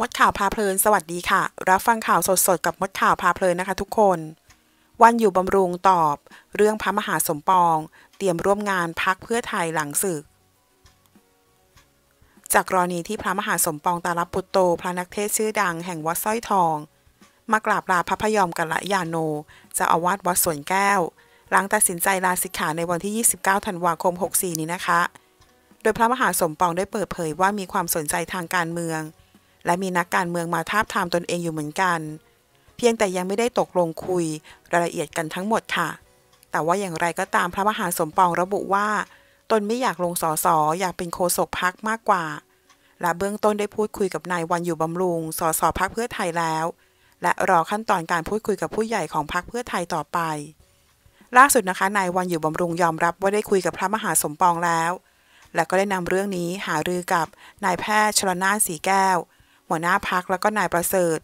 มดข่าวพาเพลินสวัสดีค่ะ รับฟังข่าวสดสดกับมดข่าวพาเพลินนะคะทุกคน วันอยู่บำรุงตอบ เรื่องพระมหาสมปอง เตรียมร่วมงานพักเพื่อไทยหลังสึกจากกรณีที่พระมหาสมปองตาลปุตโตพระนักเทศชื่อดังแห่งวัดสร้อยทอง มากราบลาพระพยอมกัลยาโนจะอาวาสวัดสวนแก้ว หลังตัดสินใจลาสิกขาในวันที่ 29ธันวาคม 64 นี้นะคะ โดยพระมหาสมปองได้เปิดเผยว่ามีความสนใจทางการเมืองและมีนักการเมืองมาทาบทามตนเองอยู่เหมือนกัน เพียงแต่ยังไม่ได้ตกลงคุยรายละเอียดกันทั้งหมดค่ะ แต่ว่าอย่างไรก็ตามพระมหาสมปองระบุว่า ตนไม่อยากลงสอสออยากเป็นโฆษกพักมากกว่า และเบื้องต้นได้พูดคุยกับนายวันอยู่บำรุงสอสอพักเพื่อไทยแล้ว และรอขั้นตอนการพูดคุยกับผู้ใหญ่ของพักเพื่อไทยต่อไป ล่าสุดนะคะนายวันอยู่บำรุงยอมรับว่าได้คุยกับพระมหาสมปองแล้ว และก็ได้นำเรื่องนี้หารือกับนายแพทย์ชลนานสีแก้วหัวหน้าพักแล้วก็นายประเสริฐ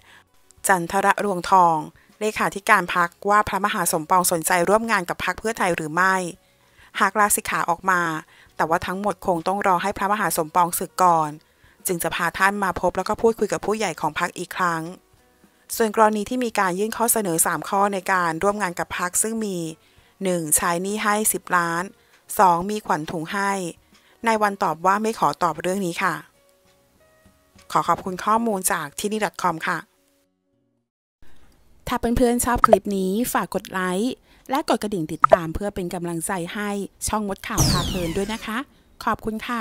จันทระรวงทองเลขาธิการพักว่าพระมหาสมปองสนใจร่วมงานกับพักเพื่อไทยหรือไม่ หากลาสิกขาออกมา แต่ว่าทั้งหมดคงต้องรอให้พระมหาสมปองสึกก่อน จึงจะพาท่านมาพบแล้วก็พูดคุยกับผู้ใหญ่ของพักอีกครั้ง ส่วนกรณีที่มีการยื่นข้อเสนอ 3 ข้อในการร่วมงานกับพักซึ่งมี 1. ใช้นี้ให้ 10 ล้าน 2. มีขวัญถุงให้นายวันตอบว่าไม่ขอตอบเรื่องนี้ค่ะขอขอบคุณข้อมูลจากที่นี่ .com ค่ะ ถ้าเพื่อนๆชอบคลิปนี้ฝากกดไลค์ และกดกระดิ่งติดตามเพื่อเป็นกำลังใจให้ช่องมดข่าวพาเพลินด้วยนะคะ ขอบคุณค่ะ